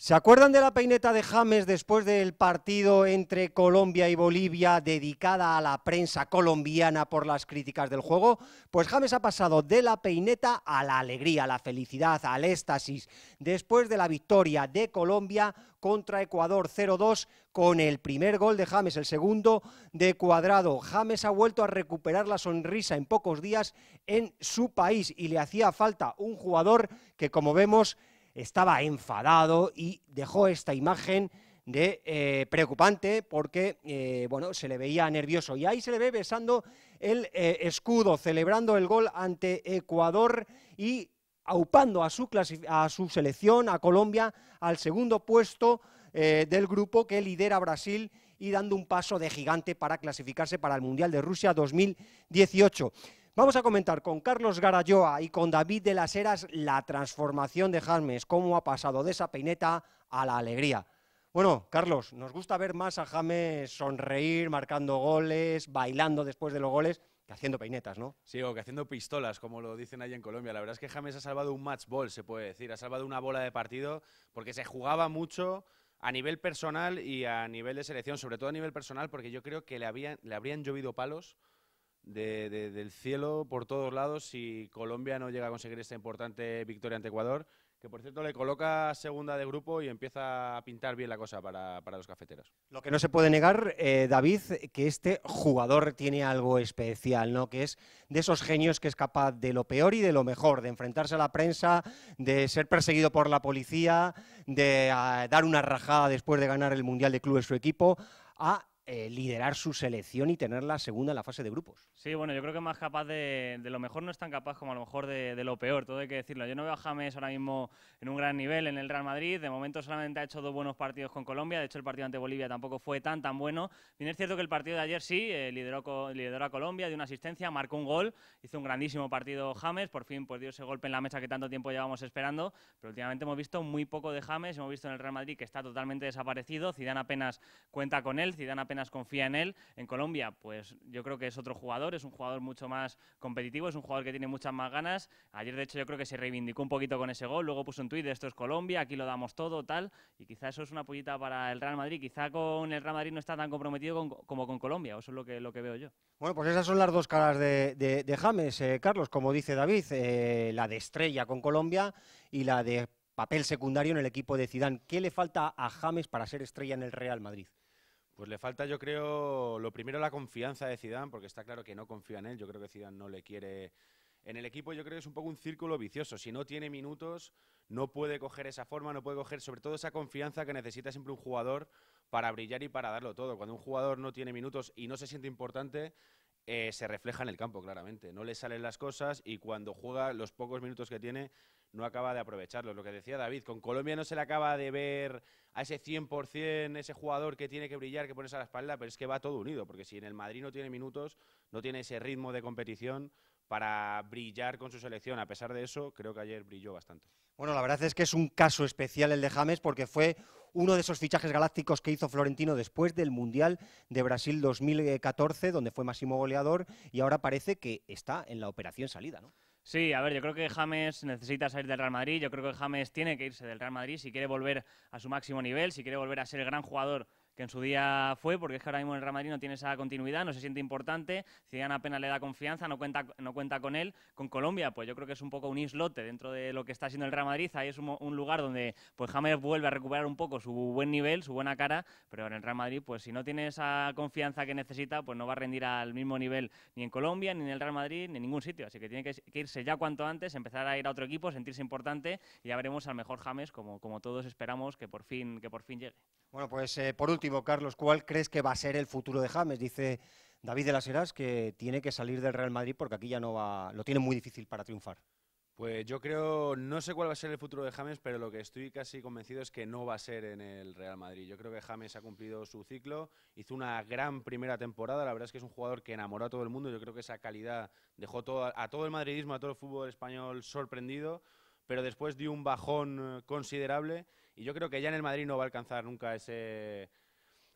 ¿Se acuerdan de la peineta de James después del partido entre Colombia y Bolivia dedicada a la prensa colombiana por las críticas del juego? Pues James ha pasado de la peineta a la alegría, a la felicidad, al éxtasis, después de la victoria de Colombia contra Ecuador 0-2 con el primer gol de James, el segundo de Cuadrado. James ha vuelto a recuperar la sonrisa en pocos días en su país y le hacía falta un jugador que, como vemos, estaba enfadado y dejó esta imagen de eh, preocupante porque eh, bueno, se le veía nervioso. Y ahí se le ve besando el eh, escudo, celebrando el gol ante Ecuador y aupando a su, a su selección, a Colombia, al segundo puesto del grupo que lidera Brasil y dando un paso de gigante para clasificarse para el Mundial de Rusia 2018. Vamos a comentar con Carlos Garayoa y con David de las Heras la transformación de James, cómo ha pasado de esa peineta a la alegría. Bueno, Carlos, nos gusta ver más a James sonreír, marcando goles, bailando después de los goles, que haciendo peinetas, ¿no? Sí, o que haciendo pistolas, como lo dicen ahí en Colombia. La verdad es que James ha salvado un match ball, se puede decir, ha salvado una bola de partido, porque se jugaba mucho a nivel personal y a nivel de selección, sobre todo a nivel personal, porque yo creo que le, habían, le habrían llovido palos de, del cielo por todos lados si Colombia no llega a conseguir esta importante victoria ante Ecuador, que por cierto le coloca segunda de grupo y empieza a pintar bien la cosa para, los cafeteros. Lo que no se puede negar, eh, David, que este jugador tiene algo especial, ¿no? Que es de esos genios que es capaz de lo peor y de lo mejor, de enfrentarse a la prensa, de ser perseguido por la policía, de ah, dar una rajada después de ganar el Mundial de Clubes su equipo a eh, liderar su selección y tener la segunda en la fase de grupos. Sí, bueno, yo creo que más capaz de, lo mejor no es tan capaz como a lo mejor de, lo peor, todo hay que decirlo. Yo no veo a James ahora mismo en un gran nivel en el Real Madrid, de momento solamente ha hecho dos buenos partidos con Colombia, de hecho el partido ante Bolivia tampoco fue tan tan bueno. Bien es cierto que el partido de ayer sí, eh, lideró, lideró a Colombia, dio una asistencia, marcó un gol, hizo un grandísimo partido James, por fin por pues, dio ese golpe en la mesa que tanto tiempo llevamos esperando, pero últimamente hemos visto muy poco de James, hemos visto en el Real Madrid que está totalmente desaparecido, Zidane apenas cuenta con él, Zidane apenas confía en él. En Colombia, pues yo creo que es otro jugador, es un jugador mucho más competitivo, es un jugador que tiene muchas más ganas. Ayer, de hecho, yo creo que se reivindicó un poquito con ese gol, luego puso un tuit, esto es Colombia, aquí lo damos todo, tal, y quizá eso es una pollita para el Real Madrid, quizá con el Real Madrid no está tan comprometido como con Colombia, eso es lo que, lo que veo yo. Bueno, pues esas son las dos caras de, James, eh, Carlos, como dice David, eh, la de estrella con Colombia y la de papel secundario en el equipo de Zidane. ¿Qué le falta a James para ser estrella en el Real Madrid? Pues le falta, yo creo, lo primero la confianza de Zidane, porque está claro que no confía en él. Yo creo que Zidane no le quiere en el equipo. Yo creo que es un poco un círculo vicioso. Si no tiene minutos, no puede coger esa forma, no puede coger, sobre todo, esa confianza que necesita siempre un jugador para brillar y para darlo todo. Cuando un jugador no tiene minutos y no se siente importante, eh, se refleja en el campo claramente. No le salen las cosas y cuando juega los pocos minutos que tiene no acaba de aprovecharlo. Lo que decía David, con Colombia no se le acaba de ver a ese 100%, ese jugador que tiene que brillar, que pones a la espalda, pero es que va todo unido, porque si en el Madrid no tiene minutos, no tiene ese ritmo de competición para brillar con su selección. A pesar de eso, creo que ayer brilló bastante. Bueno, la verdad es que es un caso especial el de James porque fue uno de esos fichajes galácticos que hizo Florentino después del Mundial de Brasil 2014, donde fue máximo goleador, y ahora parece que está en la operación salida, ¿no? Sí, a ver, yo creo que James necesita salir del Real Madrid, yo creo que James tiene que irse del Real Madrid si quiere volver a su máximo nivel, si quiere volver a ser el gran jugador que en su día fue, porque es que ahora mismo el Real Madrid no tiene esa continuidad, no se siente importante, Zidane apenas le da confianza, no cuenta, no cuenta con él. Con Colombia, pues yo creo que es un poco un islote dentro de lo que está haciendo el Real Madrid, ahí es un, lugar donde pues James vuelve a recuperar un poco su buen nivel, su buena cara, pero en el Real Madrid, pues si no tiene esa confianza que necesita, pues no va a rendir al mismo nivel ni en Colombia, ni en el Real Madrid, ni en ningún sitio. Así que tiene que, irse ya cuanto antes, empezar a ir a otro equipo, sentirse importante y ya veremos al mejor James, como, como todos esperamos que por fin, que por fin llegue. Bueno, pues eh, por último. Carlos, ¿cuál crees que va a ser el futuro de James? Dice David de las Heras que tiene que salir del Real Madrid porque aquí ya no va, lo tiene muy difícil para triunfar. Pues yo creo, no sé cuál va a ser el futuro de James, pero lo que estoy casi convencido es que no va a ser en el Real Madrid. Yo creo que James ha cumplido su ciclo, hizo una gran primera temporada, la verdad es que es un jugador que enamoró a todo el mundo, yo creo que esa calidad dejó a todo el madridismo, a todo el fútbol español sorprendido, pero después dio un bajón eh, considerable y yo creo que ya en el Madrid no va a alcanzar nunca ese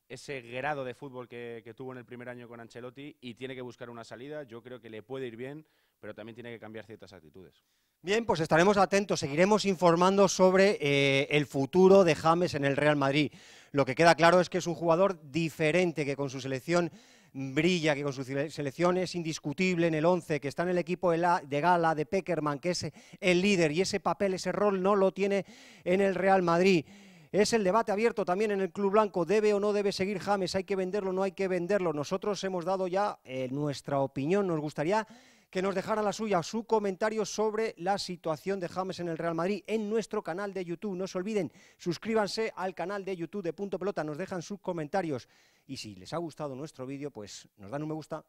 ese grado de fútbol que, tuvo en el primer año con Ancelotti y tiene que buscar una salida. Yo creo que le puede ir bien, pero también tiene que cambiar ciertas actitudes. Bien, pues estaremos atentos, seguiremos informando sobre eh, el futuro de James en el Real Madrid. Lo que queda claro es que es un jugador diferente, que con su selección brilla, que con su selección es indiscutible en el 11, que está en el equipo de, de, Gala, de Peckerman, que es el líder y ese papel, ese rol no lo tiene en el Real Madrid. Es el debate abierto también en el Club Blanco. ¿Debe o no debe seguir James? ¿Hay que venderlo o no hay que venderlo? Nosotros hemos dado ya eh, nuestra opinión. Nos gustaría que nos dejara la suya, su comentario sobre la situación de James en el Real Madrid en nuestro canal de YouTube. No se olviden, suscríbanse al canal de YouTube de Punto Pelota, nos dejan sus comentarios y si les ha gustado nuestro vídeo, pues nos dan un me gusta